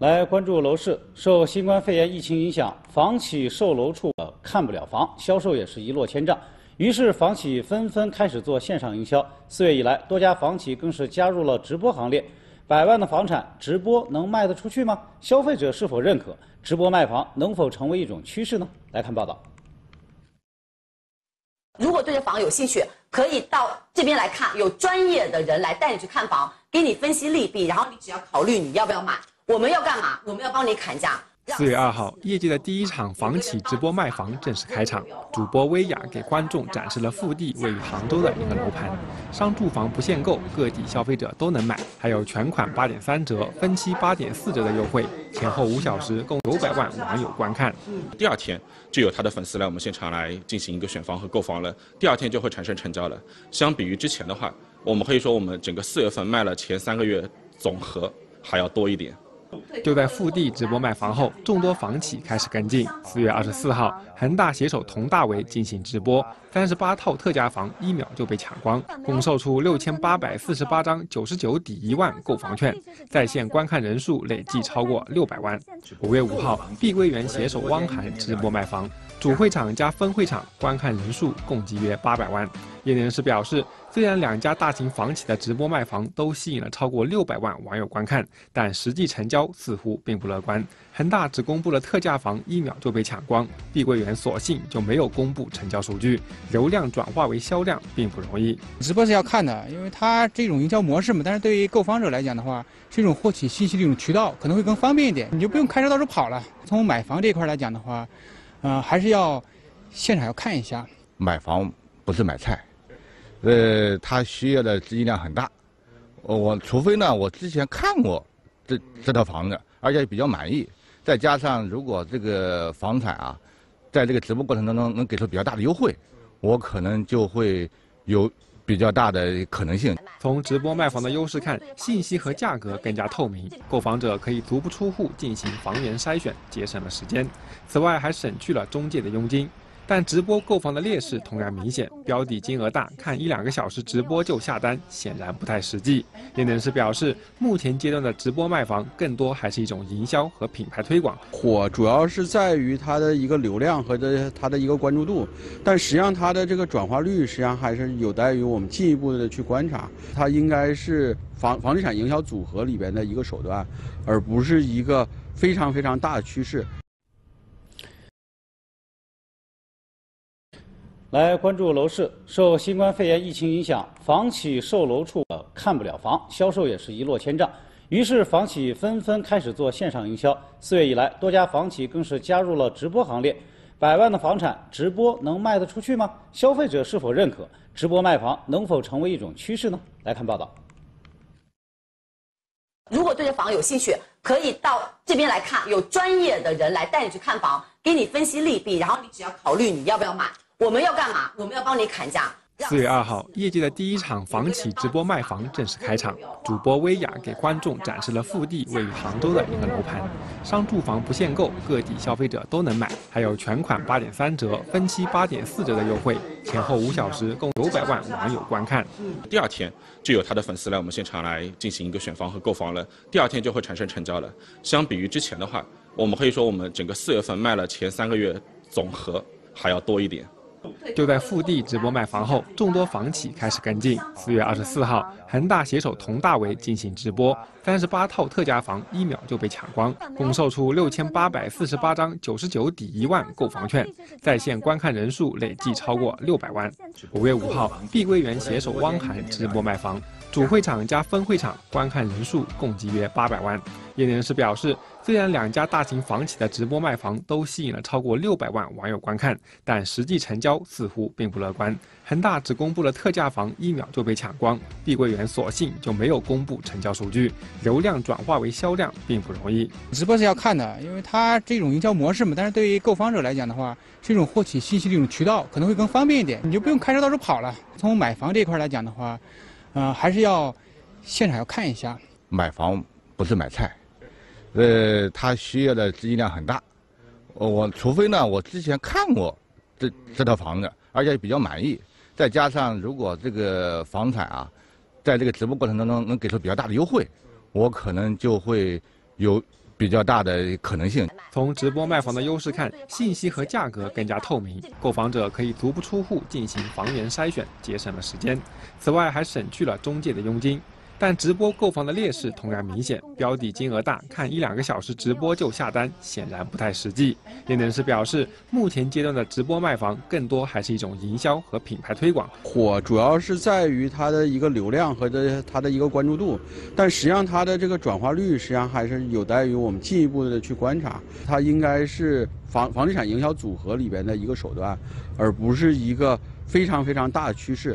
来关注楼市，受新冠肺炎疫情影响，房企售楼处看不了房，销售也是一落千丈。于是，房企纷纷开始做线上营销。四月以来，多家房企更是加入了直播行列。百万的房产直播能卖得出去吗？消费者是否认可直播卖房？能否成为一种趋势呢？来看报道。如果对这房有兴趣，可以到这边来看，有专业的人来带你去看房，给你分析利弊，然后你只要考虑你要不要买。我们要干嘛？我们要帮你砍价。四月二号，业界的第一场房企直播卖房正式开场。主播薇娅给观众展示了复地位于杭州的一个楼盘，商住房不限购，各地消费者都能买，还有全款八点三折、分期八点四折的优惠。前后五小时，共九百万网友观看。第二天就有他的粉丝来我们现场来进行一个选房和购房了。第二天就会产生成交了。相比于之前的话，我们可以说我们整个四月份卖了前三个月总和还要多一点。就在复地直播卖房后，众多房企开始跟进。四月二十四号，恒大携手佟大为进行直播，三十八套特价房一秒就被抢光，共售出六千八百四十八张九十九抵一万购房券，在线观看人数累计超过六百万。五月五号，碧桂园携手汪涵直播卖房，主会场加分会场观看人数共计约八百万。业内人士表示。虽然两家大型房企的直播卖房都吸引了超过六百万网友观看，但实际成交似乎并不乐观。恒大只公布了特价房，一秒就被抢光；碧桂园索性就没有公布成交数据。流量转化为销量并不容易。直播是要看的，因为它这种营销模式嘛。但是对于购房者来讲的话，是一种获取信息的一种渠道，可能会更方便一点，你就不用开车到处跑了。从买房这块来讲的话，嗯，还是要现场要看一下。买房不是买菜。呃，他需要的资金量很大。我除非呢，我之前看过这这套房子，而且比较满意，再加上如果这个房产啊，在这个直播过程当中能给出比较大的优惠，我可能就会有比较大的可能性。从直播卖房的优势看，信息和价格更加透明，购房者可以足不出户进行房源筛选，节省了时间。此外，还省去了中介的佣金。但直播购房的劣势同样明显，标的金额大，看一两个小时直播就下单，显然不太实际。业内人士表示，目前阶段的直播卖房更多还是一种营销和品牌推广，火主要是在于它的一个流量和的它的一个关注度，但实际上它的这个转化率，实际上还是有待于我们进一步的去观察。它应该是房房地产营销组合里边的一个手段，而不是一个非常非常大的趋势。来关注楼市，受新冠肺炎疫情影响，房企售楼处看不了房，销售也是一落千丈。于是，房企纷纷开始做线上营销。四月以来，多家房企更是加入了直播行列。百万的房产直播能卖得出去吗？消费者是否认可直播卖房？能否成为一种趋势呢？来看报道。如果对这房有兴趣，可以到这边来看，有专业的人来带你去看房，给你分析利弊，然后你只要考虑你要不要买。我们要干嘛？我们要帮你砍价。四月二号，业界的第一场房企直播卖房正式开场。主播薇娅给观众展示了腹地位于杭州的一个楼盘，商住房不限购，各地消费者都能买，还有全款八点三折、分期八点四折的优惠。前后五小时，共九百万网友观看。第二天就有他的粉丝来我们现场来进行一个选房和购房了。第二天就会产生成交了。相比于之前的话，我们可以说我们整个四月份卖了前三个月总和还要多一点。就在复地直播卖房后，众多房企开始跟进。四月二十四号，恒大携手佟大为进行直播，三十八套特价房一秒就被抢光，共售出六千八百四十八张九十九抵一万购房券，在线观看人数累计超过六百万。五月五号，碧桂园携手汪涵直播卖房，主会场加分会场观看人数共计约八百万。业内人士表示。虽然两家大型房企的直播卖房都吸引了超过六百万网友观看，但实际成交似乎并不乐观。恒大只公布了特价房，一秒就被抢光；碧桂园索性就没有公布成交数据。流量转化为销量并不容易。直播是要看的，因为它这种营销模式嘛。但是对于购房者来讲的话，是一种获取信息的一种渠道，可能会更方便一点，你就不用开车到处跑了。从买房这块来讲的话，呃，还是要现场要看一下。买房不是买菜。呃，他需要的资金量很大，我除非呢，我之前看过这这套房子，而且比较满意，再加上如果这个房产啊，在这个直播过程当中能给出比较大的优惠，我可能就会有比较大的可能性。从直播卖房的优势看，信息和价格更加透明，购房者可以足不出户进行房源筛选，节省了时间，此外还省去了中介的佣金。但直播购房的劣势同样明显，标的金额大，看一两个小时直播就下单，显然不太实际。业内人士表示，目前阶段的直播卖房更多还是一种营销和品牌推广，火主要是在于它的一个流量和的它的一个关注度，但实际上它的这个转化率，实际上还是有待于我们进一步的去观察。它应该是房房地产营销组合里边的一个手段，而不是一个非常非常大的趋势。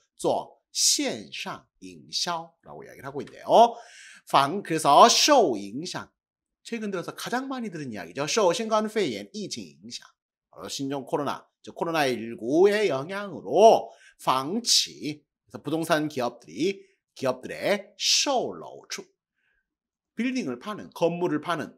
做 시엔상 잉샤오라고 이야기를 하고 있네요. 방 그래서 쇼 잉상 최근 들어서 가장 많이 들은 이야기죠. 쇼 신간肺炎 이징 잉상 바로 신종 코로나 즉 코로나 19의 영향으로 방치 그래서 부동산 기업들이 기업들의 쇼로우 빌딩을 파는 건물을 파는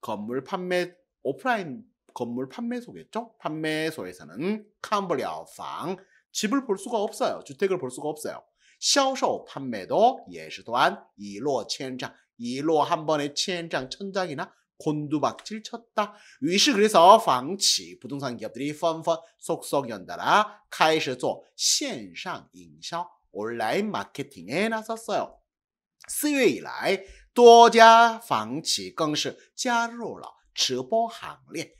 건물 판매 오프라인 건물 판매소겠죠? 판매소에서는 캄블리아오팡 집을 볼 수가 없어요. 주택을 볼 수가 없어요. 샤오 판매도 예시 또한 이로 천장, 이로 한 번에 천장, 천장이나 곤두박질 쳤다. 위시 그래서 방치 부동산 기업들이 펀펀 속속 연달아 카이셔做 线上营销 온라인 마케팅에 나섰어요. 四月以来多家房企更是加入了直播行列。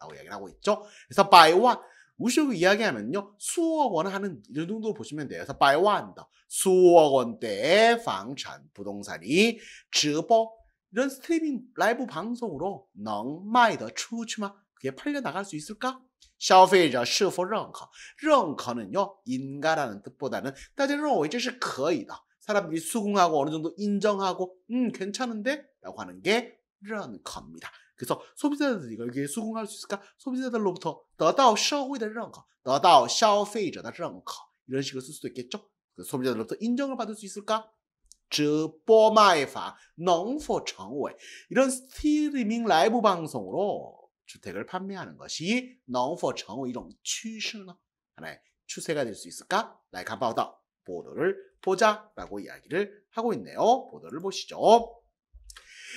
라고 이야기를 하고 있죠. 그래서 바이와 우시로 이야기하면요. 수억 원 하는 이정도 보시면 돼요. 그래서 바이와한다. 수억 원대의 방산 부동산이 즈버 이런 스트리밍 라이브 방송으로 넉마이더 추우치 그게 팔려 나갈 수 있을까? 消费者是否认可认可는요 인가라는 뜻보다는 大家认为这是可以的 사람들이 수긍하고 어느 정도 인정하고 음 괜찮은데 라고 하는 게认可입니다. 그래서 소비자들이 여기에 수긍할 수 있을까? 소비자들로부터 더得到社会的认可,得到消费者的认可 이런 식으로 쓸 수도 있겠죠? 소비자들로부터 인정을 받을 수 있을까? 直播卖房能否成为 이런 스트리밍 라이브 방송으로 주택을 판매하는 것이 能否成为 이런 추세나 하나의 추세가 될 수 있을까? 라이간 보도 보도를 보자라고 이야기를 하고 있네요. 보도를 보시죠.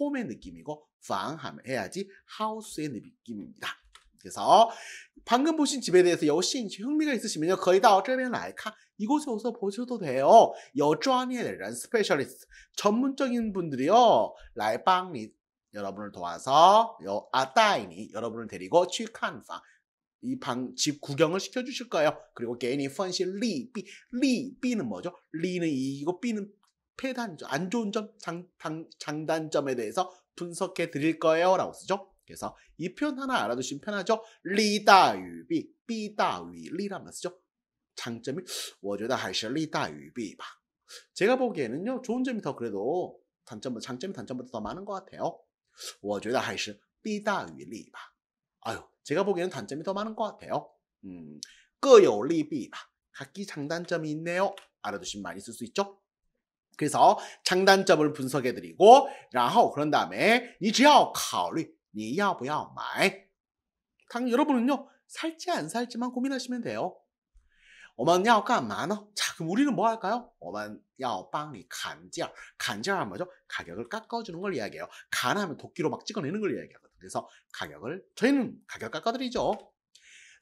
홈의 느낌이고 방 하면 해야지 하우스의 느낌입니다. 그래서 방금 보신 집에 대해서 여신 흥미가 있으시면요. 거의 다 어쩌면 라이카 이곳에 오서 보셔도 돼요. 여주안이라는 스페셜리스트 전문적인 분들이요. 라이방리 여러분을 도와서 여 아따이니 여러분을 데리고 취칸방 이방 집 구경을 시켜주실 거예요. 그리고 개인이 펀시 리비 리비는 뭐죠? 리는 이고 비는 폐단점, 안 좋은 점, 장, 장, 장단점에 대해서 분석해 드릴 거예요. 라고 쓰죠. 그래서 이 표현 하나 알아두시면 편하죠. 리다유비, 삐다위, 리라면 쓰죠. 장점이 워저다 할시 리다유비 봐. 제가 보기에는요. 좋은 점이 더 그래도 단점보다 장점이 단점보다 더 많은 것 같아요. 워저다 할시 삐다위리 봐. 아유, 제가 보기에는 단점이 더 많은 것 같아요. 음, 各有利弊吧. 각기 장단점이 있네요. 알아두시면 많이 쓸 수 있죠. 그래서 장단점을 분석해 드리고, 然后 그런 다음에 你只要考虑你要不要买.당 여러분은요 살지 안 살지만 고민하시면 돼요. 我们要干嘛呢? 자, 그럼 우리는 뭐 할까요? 我们要帮你砍价.砍价는 뭐죠? 가격을 깎아주는 걸 이야기해요. 간하면 도끼로 막 찍어내는 걸 이야기하거든요. 그래서 가격을 저희는 가격 깎아드리죠.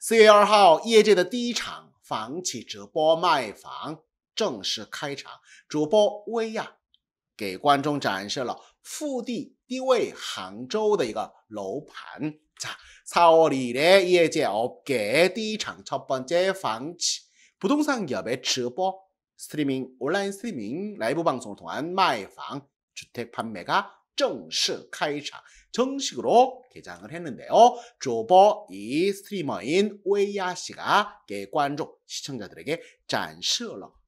4월 二号业제의第一场房企直播卖房 正式开场，主播薇娅给观众展示了腹地低位杭州的一个楼盘。자4월일에 예제업계 디창첫 번째 방치 부동산 기업의 즈버 스트리밍 온라인 스트리밍 라이브 방송을 통한 마이방 주택 판매가 정식 카이차 정식으로 개장을 했는데요. 조버 이 스트리머인 웨이야 씨가 개관종 시청자들에게 展示了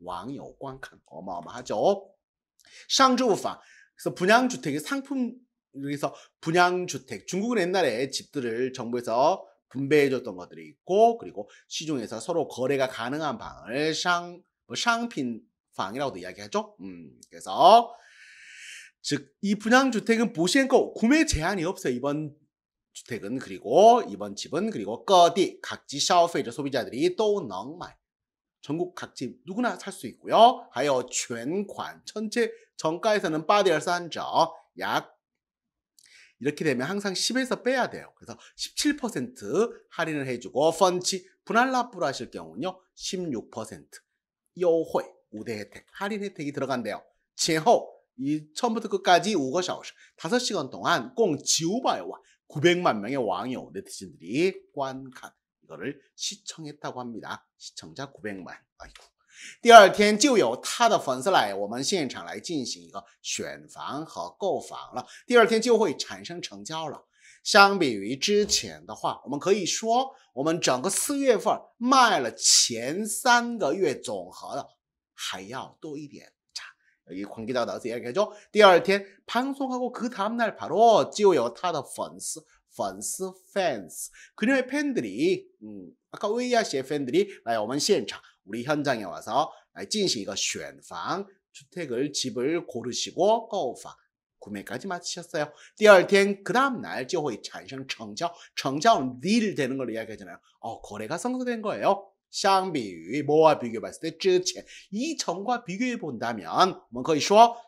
왕 여광캉 어마어마하죠. 샹주우파 그래서 분양주택의 상품 그래서 분양주택 중국은 옛날에 집들을 정부에서 분배해줬던 것들이 있고 그리고 시중에서 서로 거래가 가능한 방을 상, 뭐 상핀방이라고도 이야기하죠. 음, 그래서 즉 이 분양주택은 보시행거 구매 제한이 없어요. 이번 주택은 그리고 이번 집은 그리고 거디 각지 샤오페이저 소비자들이 또 넉말 전국 각지 누구나 살 수 있고요. 하여 전관 전체 정가에서는 빠디얼산저약 이렇게 되면 항상 10에서 빼야 돼요. 그래서 17% 할인을 해주고 펀치 분할 납부를 하실 경우는요. 16% 요회 우대 혜택 할인 혜택이 들어간대요. 제호 이 처음부터 끝까지 우시 5시간 동안 꽁지우바요와 900만 명의 왕요 네티즌들이 관간 那日，시청했다고합니다시청자구백만아이고第二天就有他的粉丝来我们现场来进行一个选房和购房了。第二天就会产生成交了。相比于之前的话，我们可以说，我们整个四月份卖了前三个月总和的还要多一点。자이공개적으로이야기해줘第二天，방송하고그다음날바로就有他的粉丝。粉丝 fans 그녀의 팬들이 음, 아까 의아 씨의 팬들이 나의 어머니 시엔차 우리 현장에 와서 진시 이거 选방 주택을 집을 고르시고购房 구매까지 마치셨어요. 第二天그 다음날 就会产生成交.成交는 deal 되는 걸 이야기하잖아요. 어, 거래가 성사된 거예요. 쌍비유 뭐와 비교했을 때之前이 전과 비교해 본다면 뭐们可以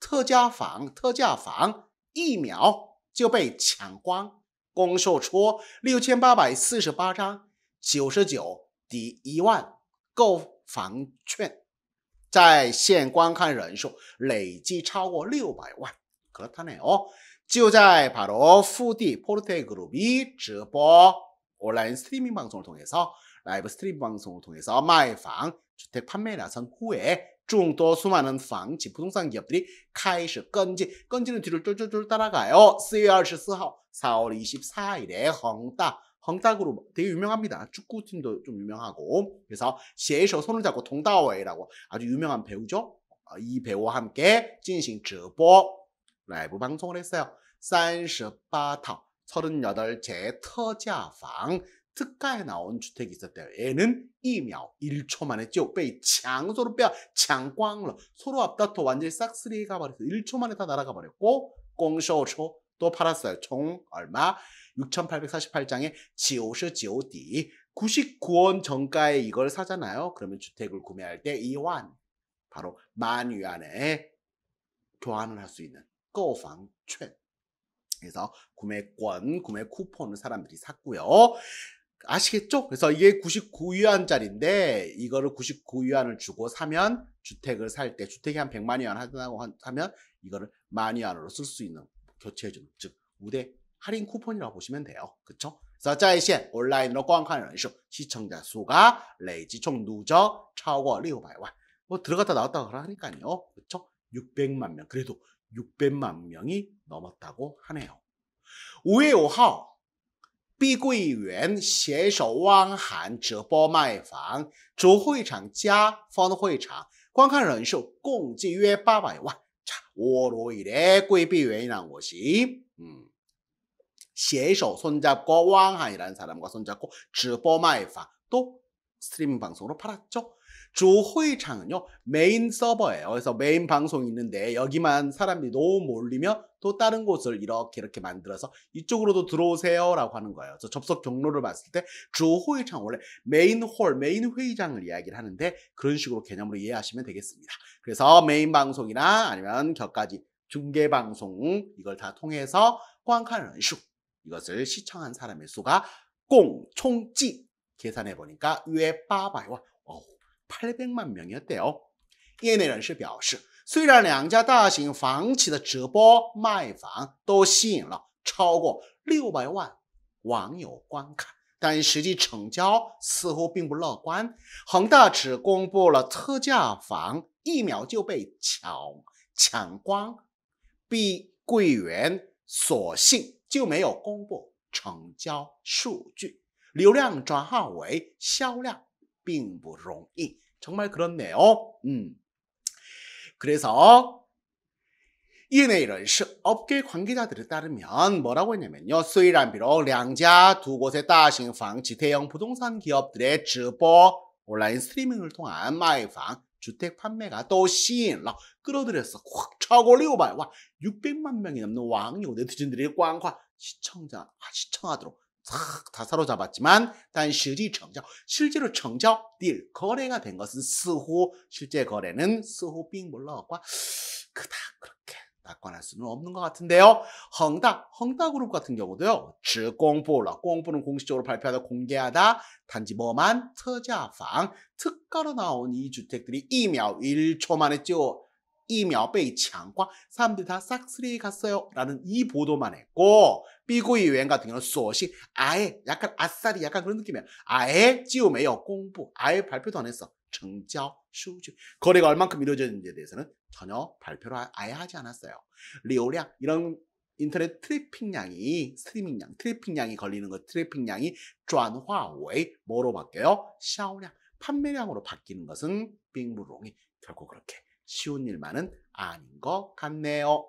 特价房，特价房，一秒就被抢光，共售出六千八百四十八张，九十九抵一万购房券，在线观看人数累计超过六百万。可他다哦，就在바로푸디포르테그룹이제보온라인스트리밍방송을통해서라이브스트리방송을통해서마이팡주택판매라서후에 중도 수많은방房 부동산 기업들이이始跟进跟进的뒤를 쫄쫄쫄 따라가요. 4월 24일, 4월 24일에 헝다 헝다 그룹 되게 유명합니다. 축구팀도 좀 유명하고 그래서 시에서 손을 잡고 동다워이라고 아주 유명한 배우죠. 어, 이 배우와 함께 진행 直播 라이브 방송을 했어요. 38套 38제 터자방 특가에 나온 주택이 있었대요. 얘는 1秒, 1초 만에 就被 장소로 빼, 장꽝로 서로 앞다퉈 완전히 싹쓸이 가버렸어. 1초 만에 다 날아가 버렸고, 공쇼초 또 팔았어요. 총 얼마? 6,848장에 지오디 99원 정가에 이걸 사잖아요. 그러면 주택을 구매할 때 이환 바로 만 위안에 교환을 할 수 있는 거방券 그래서 구매권, 구매 쿠폰을 사람들이 샀고요. 아시겠죠? 그래서 이게 99위안짜리인데 이거를 99위안을 주고 사면 주택을 살 때 주택이 한 100만 위안 하다고 하면 이거를 만 위안으로 쓸 수 있는 교체해주는 즉 우대 할인 쿠폰이라고 보시면 돼요. 그렇죠서자이시 온라인으로 꽝하는 수 시청자 수가 레이지 총 누적 차고 600만 뭐 들어갔다 나왔다 그러니까요. 그렇죠 600만 명 그래도 600만 명이 넘었다고 하네요. 5월 5일 碧桂园携手汪涵直播卖房，主会场加分会场，观看人数共计约八百万。查，五月五日碧园让我是，嗯，携手手，握着汪涵这样的一个人手直播卖房，都 s t r e a m i n 조회창은요 메인 서버예요. 그래서 메인 방송이 있는데 여기만 사람들이 너무 몰리면 또 다른 곳을 이렇게 이렇게 만들어서 이쪽으로도 들어오세요라고 하는 거예요. 그래서 접속 경로를 봤을 때 주호회창 원래 메인 홀, 메인 회의장을 이야기를 하는데 그런 식으로 개념으로 이해하시면 되겠습니다. 그래서 메인 방송이나 아니면 격까지 중계 방송 이걸 다 통해서 꽝환카는슉 이것을 시청한 사람의 수가 꽁, 총찌 계산해 보니까 왜 빠바이와 어우 八百万名网友。业内人士表示，虽然两家大型房企的直播卖房都吸引了超过六百万网友观看，但实际成交似乎并不乐观。恒大只公布了特价房，一秒就被抢抢光；碧桂园索性就没有公布成交数据，流量转化为销量。 빙부롱이 정말 그렇네요. 음. 그래서 이내일은 업계 관계자들에 따르면 뭐라고 했냐면요. 수이란 비록 양자 두 곳의 따신방 지태형 부동산 기업들의 주보 온라인 스트리밍을 통한 마이방 주택 판매가 또 시인러 끌어들여서 확차고리고 봐요. 와 600만 명이 넘는 왕이 오대 티진들이 꽝꽝 시청자 아, 시청하도록 싹다 사로잡았지만 단실이 정작 실제로 정작 딜 거래가 된 것은 스호 실제 거래는 스호 빙몰라갖고그다 그렇게 낙관할 수는 없는 것 같은데요. 헝다 헝다 그룹 같은 경우도요. 즉공보라 공보는 공식적으로 발표하다 공개하다 단지 뭐만 특자방 특가로 나온 이 주택들이 이秒 1초 만에 찌워 이며베이 창과 사람들이 다 싹쓸이 갔어요 라는 이 보도만 했고 삐고이 외행 같은 경우는 소시 아예 약간 아싸리 약간 그런 느낌이야. 아예 지우매요 공부 아예 발표도 안 했어. 증자 수주 거래가 얼만큼 이루어졌는지에 대해서는 전혀 발표를 아예 하지 않았어요. 리오량 이런 인터넷 트래핑량이 스트리밍량 트래핑량이 걸리는 거트래핑량이 전화웨이 뭐로 바뀌어요? 샤오량 판매량으로 바뀌는 것은 빙부롱이 결국 그렇게 쉬운 일만은 아닌 것 같네요.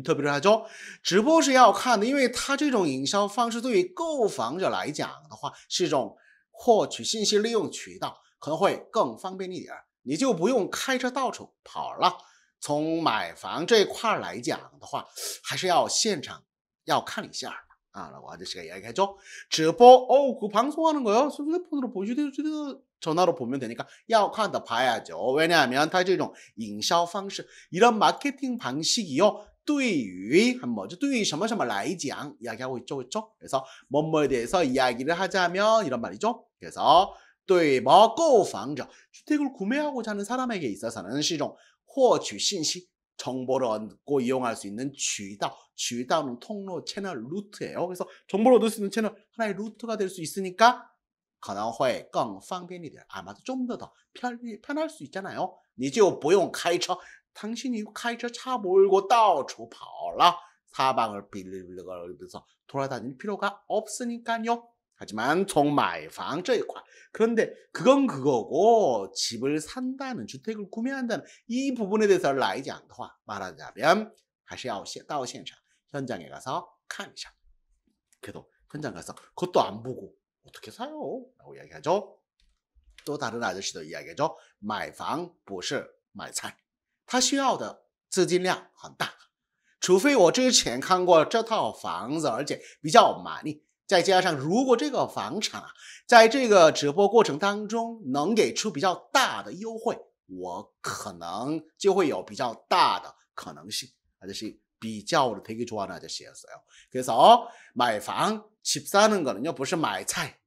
特别抓，直播是要看的，因为它这种营销方式对于购房者来讲的话，是一种获取信息利用渠道，可能会更方便一点，你就不用开车到处跑了。从买房这块儿来讲的话，还是要现场要看一下啊。那我这是个要开做直播哦，그방송하는거요스마트폰으로보시면됩니다전화로보면되니까要看的봐야죠왜냐하면他这种营销方式，이런마케팅방식이요 对于한 번죠对于什么什么来讲 이야기하고 있죠, 그렇죠? 그래서 뭐뭐에 대해서 이야기를 하자면 이런 말이죠. 그래서 对某购房者 네, 주택을 구매하고자 하는 사람에게 있어서는 시종 获取信息 정보를 얻고 이용할 수 있는渠道, 渠道는 통로, 채널, 루트예요. 그래서 정보를 얻을 수 있는 채널, 하나의 루트가 될 수 있으니까 可能会更方便一点 아마도 좀 더더 더 편할 수 있잖아요. 你就不用开车 당신이 开着차 몰고 到处跑了 사방을 빌리빌리거리면서 돌아다닐 필요가 없으니까요. 하지만 총마이방 저이과 그런데 그건 그거고 집을 산다는 주택을 구매한다는 이 부분에 대해서 라이지 않더와 말하자면 다시 아웃시다오 현장 현장에 가서 칸이죠. 그래도 현장 가서 그것도 안 보고 어떻게 사요? 라고 이야기하죠. 또 다른 아저씨도 이야기하죠. 마이방 不是买菜他需要的资金量很大，除非我之前看过这套房子，而且比较满意，再加上如果这个房产在这个直播过程当中能给出比较大的优惠，我可能就会有比较大的可能性。啊，这是比较的 t 别重 e 的就是意思哟。所以说，买房、吃饭那个，你就不是买菜，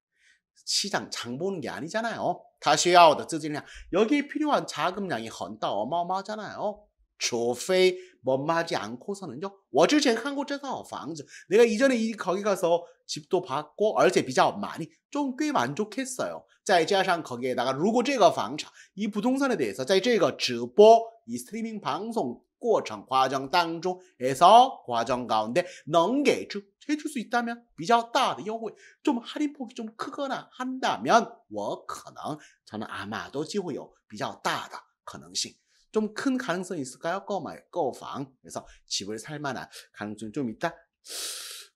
시장장보는게아니잖아 요。 다시要的 资金量여기 필요한 자금량이 헌다 어마어마하잖아요. 除非뭐 하지 않고서는요. 我之前 한국 这套房子 내가 이전에 이 거기 가서 집도 봤고, 而且比较 많이 좀 꽤 만족했어요. 再加上 거기에다가 如果这个房产이 부동산에 대해서 在这个直播이 스트리밍 방송 过程과정当中에서 과정 가운데能게出해줄수 있다면 비較 따의优惠, 좀 할인폭이 좀 크거나 한다면 我可能 저는 아마도 机会有 비較 따의 可能性.좀 큰 가능성이 있을까요? 꺼말 꺼방. 그래서 집을 살 만한 가능성이 좀 있다.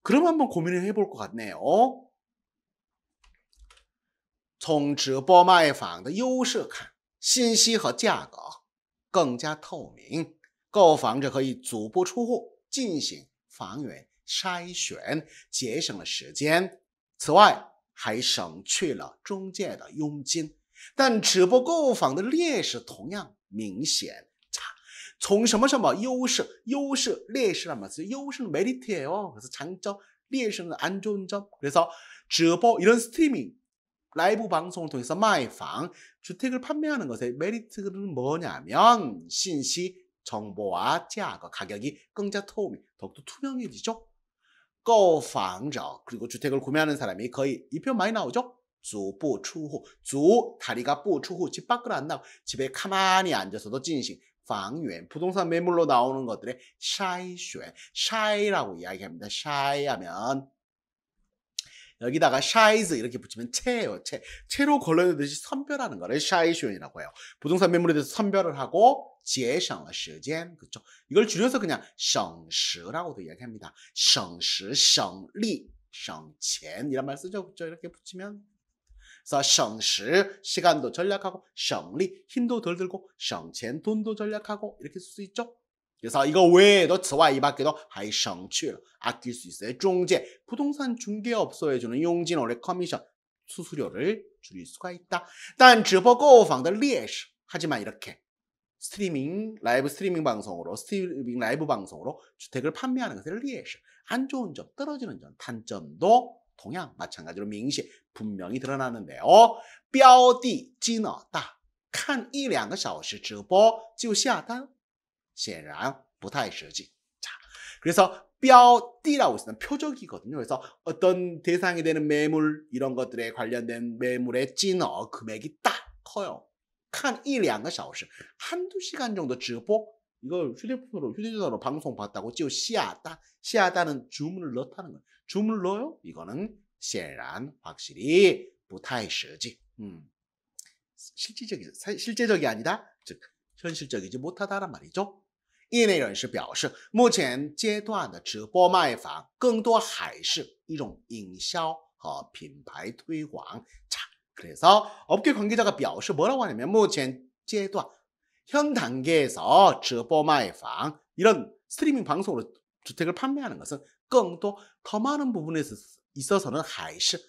그럼 한번 뭐 고민을 해볼 것 같네요. 从直播卖房的优势看，信息和价格更加透明。购房者可以足不出户进行房源筛选，节省了时间。此外，还省去了中介的佣金。但直播购房的劣势同样明显。从什么什么优势、优势劣势那么是优势是 merit 是长处；劣势是 un。比如说，直播，이런 s t r m i n g e 방송통해서마이주택을판매하는것의 m e r i 뭐냐면信息 정보와 가가 가격이 끙자토우미 더욱더 투명해지죠.购房者 그리고 주택을 구매하는 사람이 거의 이표 많이 나오죠. 주부 추후 주 다리가 부 추후 집 밖으로 안 나고 집에 가만히 앉아서도 진식 방유 부동산 매물로 나오는 것들의 샤이슈 샤이라고 이야기합니다. 샤이하면 여기다가 샤이즈 이렇게 붙이면 채예요. 채. 채로 걸러내듯이 선별하는 거를 샤이션이라고 해요. 부동산 매물에 대해서 선별을 하고 제혜상의시 그렇죠? 이걸 줄여서 그냥 성시라고도 이야기합니다. 성시, 성리, 성钱이란 말 쓰죠. 그렇 이렇게 붙이면 그래시간도 절약하고 성리 힘도 덜 들고 성钱돈도 절약하고 이렇게 쓸 수 있죠. 그래서 이거 외에도 此外이 밖에도 还省去了 아낄 수 있어요. 중개 부동산 중개업소에 주는 용진월의 커미션 수수료를 줄일 수가 있다. 단直播 购房的劣势 하지만 이렇게 스트리밍 라이브 스트리밍 방송으로 스트리밍 라이브 방송으로 주택을 판매하는 것을 리액션 안 좋은 점 떨어지는 점 단점도 동양 마찬가지로 명시 분명히 드러나는데요. 标的金额大看一两个小时直播就下单显然 부타이셔지. 자, 그래서 뼈띠라고 쓰는 표적이거든요. 그래서 어떤 대상이 되는 매물 이런 것들에 관련된 매물의 찐어 금액이 딱 커요. 칸一两个小时 한두 시간 정도 주고 이걸 휴대폰으로 휴대전화로 방송 봤다고 지우 시아다 시아다는 주문을 넣다는 거예요. 주문을 넣어요? 이거는 显然 확실히 부타이셔지. 음. 실질적이 실제적이 아니다. 즉 현실적이지 못하다란 말이죠. 业内人士表示，目前阶段的直播卖房，更多还是一种营销和品牌推广。자그래서업계관계자가表示뭐라고하냐 면， 目前阶段，현단계에서直播卖房，이런스트리밍방송으로주택을판매하는것 은， 更多，더많은부분에서있어서 는， 还是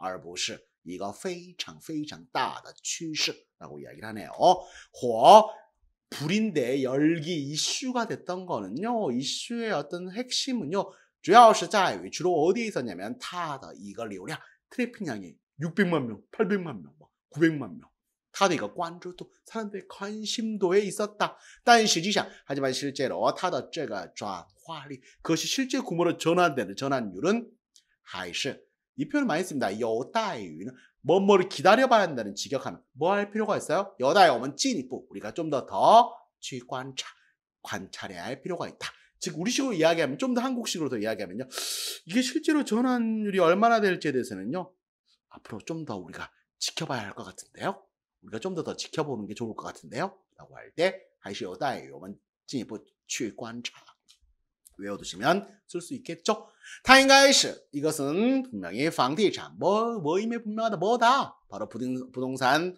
而不是一个非常非常大的趋势라고 이야기를 하네요.火 불인데 열기 이슈가 됐던 거는요. 이슈의 어떤 핵심은요. 주야是在于 주로 어디에 있었냐면 타더 이거 流量 트래픽량이 600만 명, 800만 명, 900만 뭐 명. 他的一个关注度, 사람들의 관심도에 있었다. 但实际上, 하지만 실제로 他的这个转化率, 그것이 실제 규모로 전환되는 전환율은 还是이 표현 을 많이 씁니다. 여다이유는 뭐뭐를 기다려봐야 한다는 직역하는 뭐할 필요가 있어요? 여다이 오면 찐이고 우리가 좀 더더 더취관찰 관찰해야 할 필요가 있다. 즉 우리식으로 이야기하면 좀 더 한국식으로 더 이야기하면요. 이게 실제로 전환율이 얼마나 될지에 대해서는요. 앞으로 좀 더 우리가 지켜봐야 할 것 같은데요. 우리가 좀 더더 더 지켜보는 게 좋을 것 같은데요. 라고 할 때, 다시 여다이 오면 찐이부 취관찰 외워두시면 쓸 수 있겠죠. 타인가이시 이것은 분명히 방디찬 뭐 뭐임에 분명하다 뭐다 바로 부동, 부동산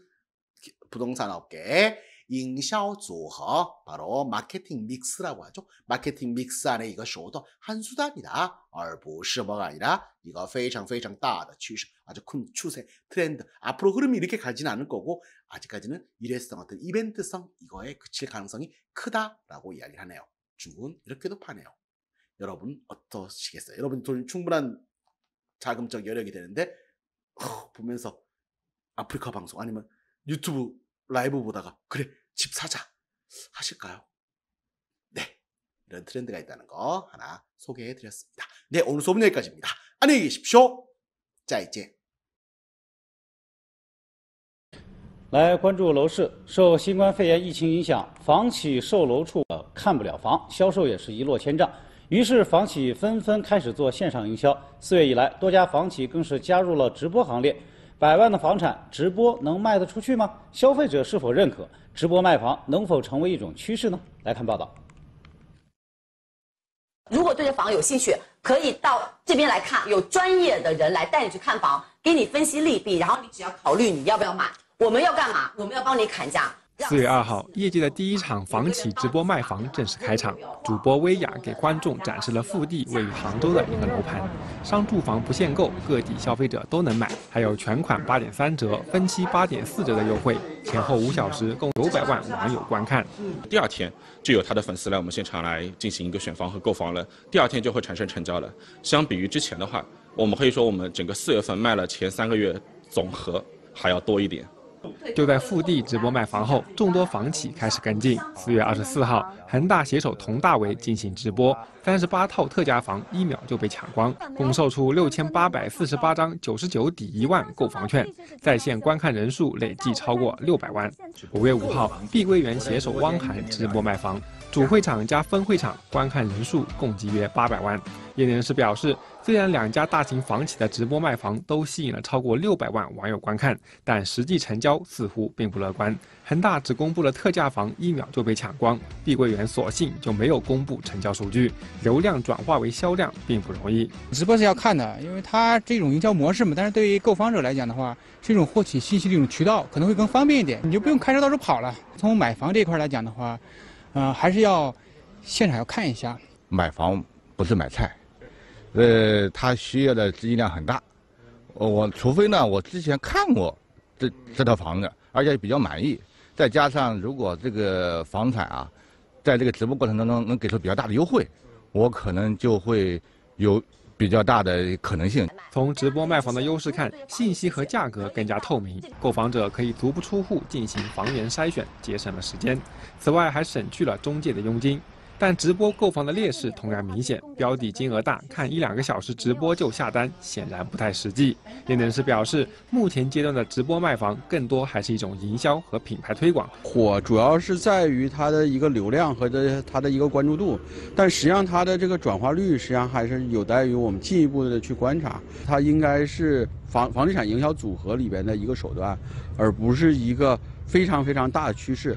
부동산 업계의 잉샤오 조허 바로 마케팅 믹스라고 하죠. 마케팅 믹스 안에 이거 쇼더 한 수단이다. 얼부시버가 아니라 이거 非常非常大的 추세 아주 큰 추세 트렌드 앞으로 흐름이 이렇게 가진 않을 거고 아직까지는 일회성 어떤 이벤트성 이거에 그칠 가능성이 크다라고 이야기하네요. 중국은 이렇게도 파네요. 여러분 어떠시겠어요? 여러분 돈 충분한 자금적 여력이 되는데 어, 보면서 아프리카 방송 아니면 유튜브 라이브 보다가 그래 집 사자 하실까요? 네 이런 트렌드가 있다는 거 하나 소개해 드렸습니다. 네 오늘 수업은 여기까지입니다. 안녕히 계십시오. 자 이제 来关注楼市，受新冠肺炎疫情影响，房企售楼处看不了房，销售也是一落千丈。于是，房企纷纷开始做线上营销。四月以来，多家房企更是加入了直播行列。百万的房产直播能卖得出去吗？消费者是否认可直播卖房？能否成为一种趋势呢？来看报道。如果对这房有兴趣，可以到这边来看，有专业的人来带你去看房，给你分析利弊，然后你只要考虑你要不要买。我们要干嘛？我们要帮你砍价。四月二号，业界的第一场房企直播卖房正式开场。主播薇娅给观众展示了腹地位于杭州的一个楼盘，商住房不限购，各地消费者都能买，还有全款八点三折、分期八点四折的优惠。前后五小时，共九百万网友观看。第二天就有他的粉丝来我们现场来进行一个选房和购房了。第二天就会产生成交了。相比于之前的话，我们可以说我们整个四月份卖了前三个月总和还要多一点。就在复地直播卖房后，众多房企开始跟进。四月二十四号，恒大携手佟大为进行直播，三十八套特价房一秒就被抢光，共售出六千八百四十八张九十九抵一万购房券，在线观看人数累计超过六百万。五月五号，碧桂园携手汪涵直播卖房，主会场加分会场观看人数共计约八百万。业内人士表示。虽然两家大型房企的直播卖房都吸引了超过六百万网友观看，但实际成交似乎并不乐观。恒大只公布了特价房，一秒就被抢光；碧桂园索性就没有公布成交数据。流量转化为销量并不容易。直播是要看的，因为它这种营销模式嘛。但是对于购房者来讲的话，是一种获取信息的一种渠道，可能会更方便一点，你就不用开车到处跑了。从买房这块来讲的话，嗯，还是要现场要看一下。买房不是买菜。呃，他需要的资金量很大。我除非呢，我之前看过这这套房子，而且比较满意，再加上如果这个房产啊，在这个直播过程当中能给出比较大的优惠，我可能就会有比较大的可能性。从直播卖房的优势看，信息和价格更加透明，购房者可以足不出户进行房源筛选，节省了时间。此外，还省去了中介的佣金。但直播购房的劣势同样明显，标的金额大，看一两个小时直播就下单，显然不太实际。业内人士表示，目前阶段的直播卖房更多还是一种营销和品牌推广，火主要是在于它的一个流量和的它的一个关注度，但实际上它的这个转化率，实际上还是有待于我们进一步的去观察。它应该是房房地产营销组合里边的一个手段，而不是一个非常非常大的趋势。